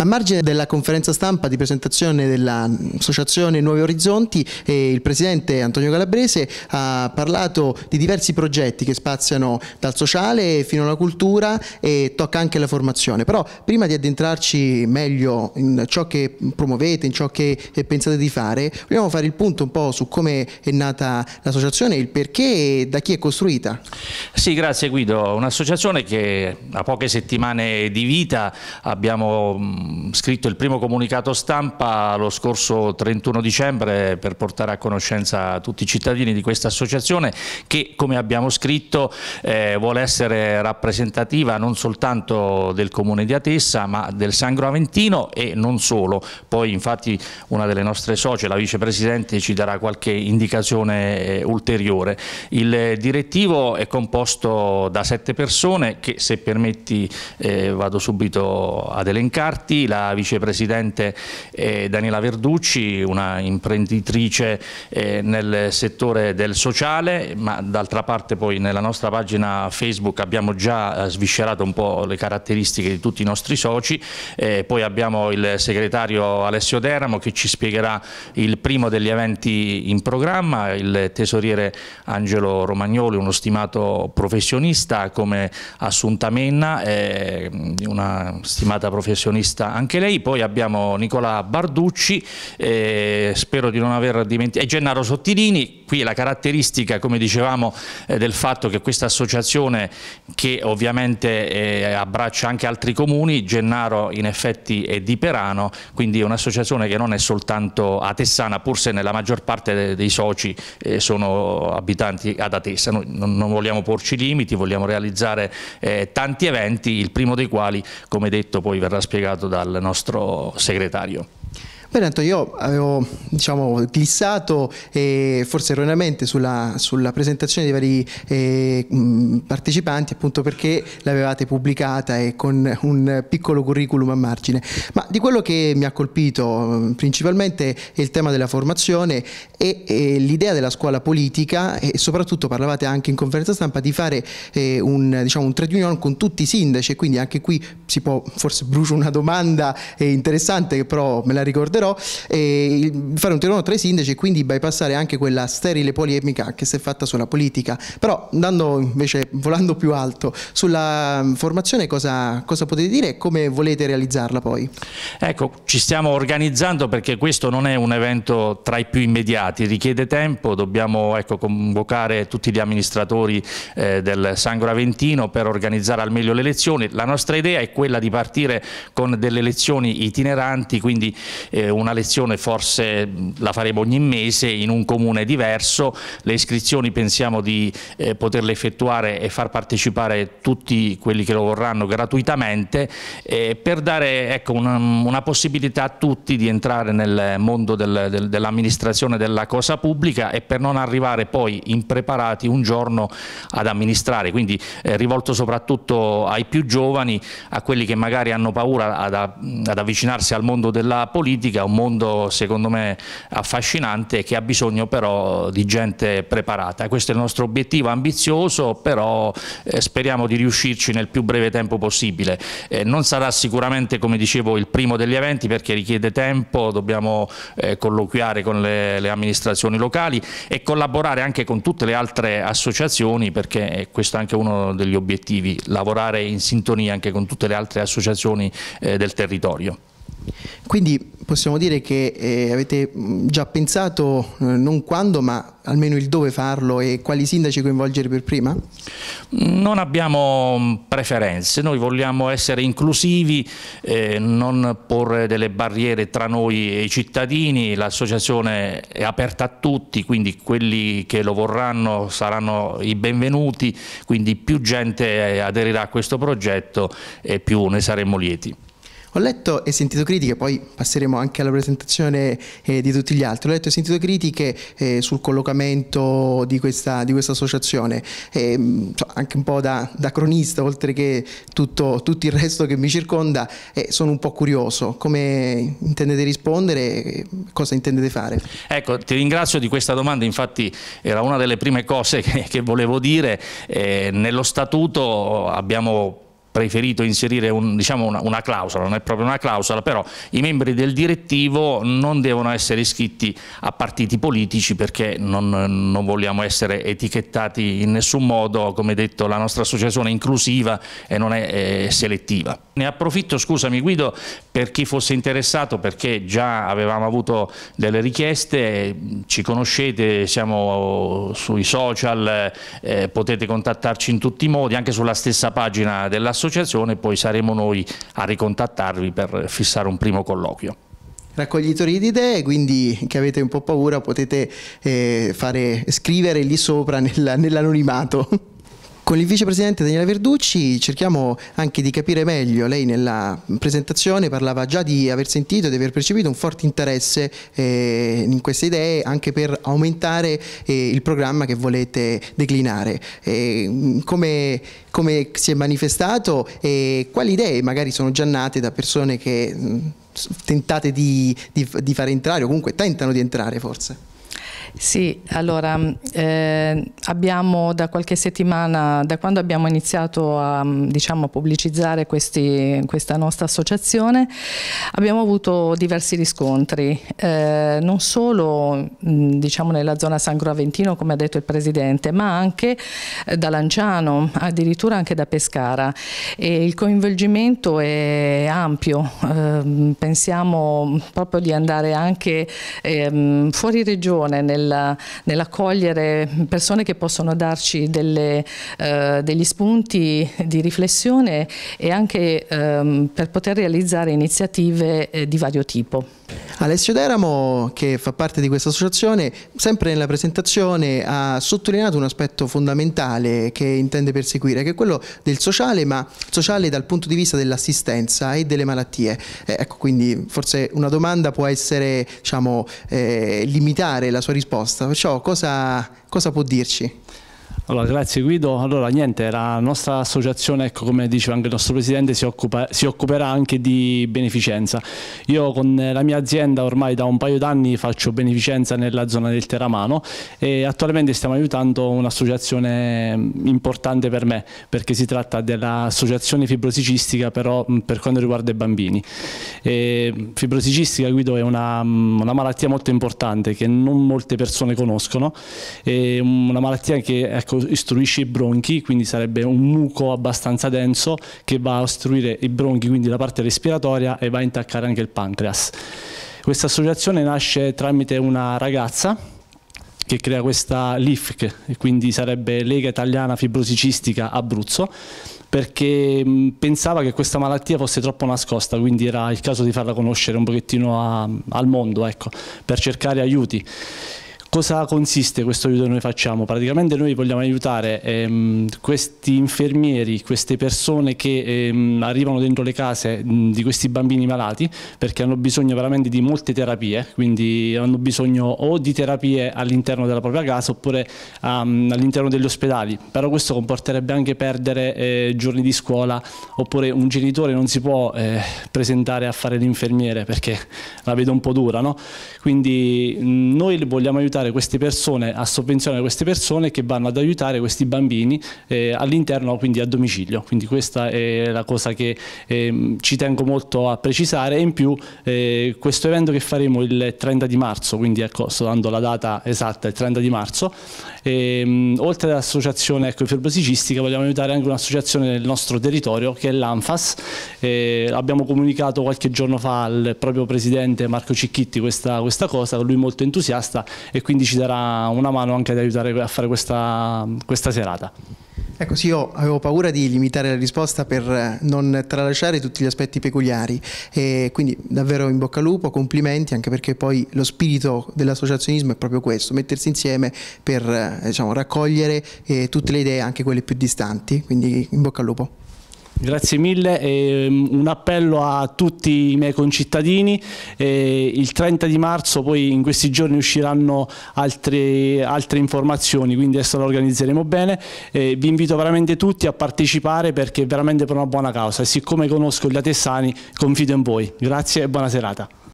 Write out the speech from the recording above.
A margine della conferenza stampa di presentazione dell'associazione Nuovi Orizzonti, eh, il presidente Antonio Calabrese ha parlato di diversi progetti che spaziano dal sociale fino alla cultura e tocca anche la formazione. Però prima di addentrarci meglio in ciò che promuovete, in ciò che eh, pensate di fare, vogliamo fare il punto un po' su come è nata l'associazione, il perché e da chi è costruita. Sì, grazie Guido. Un'associazione che a poche settimane di vita abbiamo scritto il primo comunicato stampa lo scorso 31 dicembre per portare a conoscenza tutti i cittadini di questa associazione che come abbiamo scritto eh, vuole essere rappresentativa non soltanto del comune di Atessa ma del Sangro Aventino e non solo. Poi infatti una delle nostre socie, la vicepresidente, ci darà qualche indicazione eh, ulteriore. Il direttivo è composto da sette persone che se permetti eh, vado subito ad elencarti la vicepresidente eh, Daniela Verducci, una imprenditrice eh, nel settore del sociale, ma d'altra parte poi nella nostra pagina Facebook abbiamo già eh, sviscerato un po' le caratteristiche di tutti i nostri soci, eh, poi abbiamo il segretario Alessio Deramo che ci spiegherà il primo degli eventi in programma, il tesoriere Angelo Romagnoli, uno stimato professionista come Assunta Menna, eh, una stimata professionista anche lei, poi abbiamo Nicola Barducci, eh, spero di non aver dimenticato, e Gennaro Sottilini qui è la caratteristica, come dicevamo, eh, del fatto che questa associazione che ovviamente eh, abbraccia anche altri comuni, Gennaro in effetti è di Perano, quindi è un'associazione che non è soltanto atessana, pur se nella maggior parte dei soci eh, sono abitanti ad Atessa. Noi non, vogliamo porci limiti, vogliamo realizzare eh, tanti eventi, il primo dei quali, come detto, poi verrà spiegato dal nostro segretario. Benetto, io avevo diciamo, glissato eh, forse erroneamente sulla, sulla, presentazione dei vari eh, partecipanti appunto perché l'avevate pubblicata e con un piccolo curriculum a margine, ma di quello che mi ha colpito principalmente è il tema della formazione e, e l'idea della scuola politica e soprattutto parlavate anche in conferenza stampa di fare eh, un, diciamo, un trade union con tutti i sindaci e quindi anche qui si può forse brucio una domanda eh, interessante che però me la ricorderò però eh, fare un tirone tra i sindaci e quindi bypassare anche quella sterile polemica che si è fatta sulla politica. Però andando invece, volando più alto, sulla mm, formazione cosa, cosa potete dire e come volete realizzarla poi? Ecco, ci stiamo organizzando perché questo non è un evento tra i più immediati, richiede tempo, dobbiamo ecco, convocare tutti gli amministratori eh, del Sangro Aventino per organizzare al meglio le elezioni. La nostra idea è quella di partire con delle elezioni itineranti, quindi eh, una lezione forse la faremo ogni mese in un comune diverso, le iscrizioni pensiamo di eh, poterle effettuare e far partecipare tutti quelli che lo vorranno gratuitamente eh, per dare ecco, una, una, possibilità a tutti di entrare nel mondo del, del, dell'amministrazione della cosa pubblica e per non arrivare poi impreparati un giorno ad amministrare, quindi eh, rivolto soprattutto ai più giovani, a quelli che magari hanno paura ad, ad avvicinarsi al mondo della politica politica, un mondo secondo me affascinante che ha bisogno però di gente preparata. Questo è il nostro obiettivo ambizioso, però eh, speriamo di riuscirci nel più breve tempo possibile. Eh, non sarà sicuramente, come dicevo, il primo degli eventi perché richiede tempo, dobbiamo eh, colloquiare con le, le, amministrazioni locali e collaborare anche con tutte le altre associazioni perché questo è anche uno degli obiettivi, lavorare in sintonia anche con tutte le altre associazioni eh, del territorio. Quindi possiamo dire che eh, avete mm, già pensato eh, non quando ma almeno il dove farlo e quali sindaci coinvolgere per prima? Non abbiamo mm, preferenze, noi vogliamo essere inclusivi, eh, non porre delle barriere tra noi e i cittadini, l'associazione è aperta a tutti, quindi quelli che lo vorranno saranno i benvenuti, quindi più gente eh, aderirà a questo progetto e più ne saremo lieti. Ho letto e sentito critiche, poi passeremo anche alla presentazione eh, di tutti gli altri, ho letto e sentito critiche eh, sul collocamento di questa, di questa associazione, eh, anche un po' da, da cronista, oltre che tutto, tutto, il resto che mi circonda, eh, sono un po' curioso, come intendete rispondere, cosa intendete fare? Ecco, ti ringrazio di questa domanda, infatti era una delle prime cose che, che volevo dire, eh, nello statuto abbiamo preferito inserire un, diciamo una, una, clausola, non è proprio una clausola, però i membri del direttivo non devono essere iscritti a partiti politici perché non, non vogliamo essere etichettati in nessun modo, come detto la nostra associazione è inclusiva e non è, è eh, selettiva. Ne approfitto, scusami Guido, per chi fosse interessato, perché già avevamo avuto delle richieste, ci conoscete, siamo sui social, eh, potete contattarci in tutti i modi, anche sulla stessa pagina dell'associazione, poi saremo noi a ricontattarvi per fissare un primo colloquio raccoglitori di idee, quindi che avete un po' paura potete eh, fare, scrivere lì sopra nell'anonimato. Con il vicepresidente Daniela Verducci cerchiamo anche di capire meglio, lei nella presentazione parlava già di aver sentito e di aver percepito un forte interesse eh, in queste idee anche per aumentare eh, il programma che volete declinare. Eh, come, come, si è manifestato e quali idee magari sono già nate da persone che mh, mm, tentate di, di, di far entrare o comunque tentano di entrare forse? Sì, allora mm, eh, abbiamo da qualche settimana, da quando abbiamo iniziato a mm, diciamo, pubblicizzare questi, questa nostra associazione, abbiamo avuto diversi riscontri, eh, non solo mh, mm, diciamo, nella zona San Graventino, come ha detto il Presidente, ma anche eh, da Lanciano, addirittura anche da Pescara. E il coinvolgimento è ampio, eh, pensiamo proprio di andare anche ehm, fuori regione, nel nel, nell'accogliere persone che possono darci delle, eh, degli spunti di riflessione e anche ehm, per poter realizzare iniziative eh, di vario tipo. Alessio Deramo, che fa parte di questa associazione, sempre nella presentazione ha sottolineato un aspetto fondamentale che intende perseguire, che è quello del sociale, ma sociale dal punto di vista dell'assistenza e delle malattie. Eh, ecco, quindi forse una domanda può essere, diciamo, eh, limitare la sua risposta, perciò cosa, cosa può dirci? Allora, grazie Guido. Allora, niente, la nostra associazione, ecco, come diceva anche il nostro presidente, si, occupa, si, occuperà anche di beneficenza. Io con eh, la mia azienda ormai da un paio d'anni faccio beneficenza nella zona del Teramano e attualmente stiamo aiutando un'associazione mm, importante per me perché si tratta dell'associazione fibrosicistica però mm, per quanto riguarda i bambini. E mm, fibrosicistica, Guido, è una, una malattia molto importante che non molte persone conoscono, è una malattia che ecco, ostruisce i bronchi, quindi sarebbe un muco abbastanza denso che va a ostruire i bronchi, quindi la parte respiratoria e va a intaccare anche il pancreas. Questa associazione nasce tramite una ragazza che crea questa LIFC, quindi sarebbe Lega Italiana Fibrosicistica Abruzzo, perché pensava che questa malattia fosse troppo nascosta, quindi era il caso di farla conoscere un pochettino a, al mondo, ecco, per cercare aiuti. Cosa consiste questo aiuto che noi facciamo? Praticamente noi vogliamo aiutare ehm, questi infermieri, queste persone che ehm, arrivano dentro le case mh, di questi bambini malati perché hanno bisogno veramente di molte terapie, quindi hanno bisogno o di terapie all'interno della propria casa oppure um, all'interno degli ospedali, però questo comporterebbe anche perdere eh, giorni di scuola oppure un genitore non si può eh, presentare a fare l'infermiere perché la vedo un po' dura, no? quindi mh, noi vogliamo aiutare aiutare queste persone, a sovvenzionare queste persone che vanno ad aiutare questi bambini eh, all'interno, quindi a domicilio. Quindi questa è la cosa che eh, ci tengo molto a precisare e in più eh, questo evento che faremo il 30 di marzo, quindi ecco, sto dando la data esatta, il 30 di marzo, e, ehm, oltre all'associazione ecco, fibrosicistica vogliamo aiutare anche un'associazione nel nostro territorio che è l'ANFAS, eh, abbiamo comunicato qualche giorno fa al proprio presidente Marco Cicchitti questa, questa cosa, lui molto entusiasta e quindi quindi ci darà una mano anche ad aiutare a fare questa, questa serata. Ecco, sì, io avevo paura di limitare la risposta per non tralasciare tutti gli aspetti peculiari e quindi davvero in bocca al lupo, complimenti anche perché poi lo spirito dell'associazionismo è proprio questo, mettersi insieme per eh, diciamo, raccogliere eh, tutte le idee, anche quelle più distanti, quindi in bocca al lupo. Grazie mille, e ehm, un appello a tutti i miei concittadini, e il 30 di marzo poi in questi giorni usciranno altre, altre informazioni, quindi adesso lo organizzeremo bene, e vi invito veramente tutti a partecipare perché è veramente per una buona causa e siccome conosco gli Atessani confido in voi, grazie e buona serata.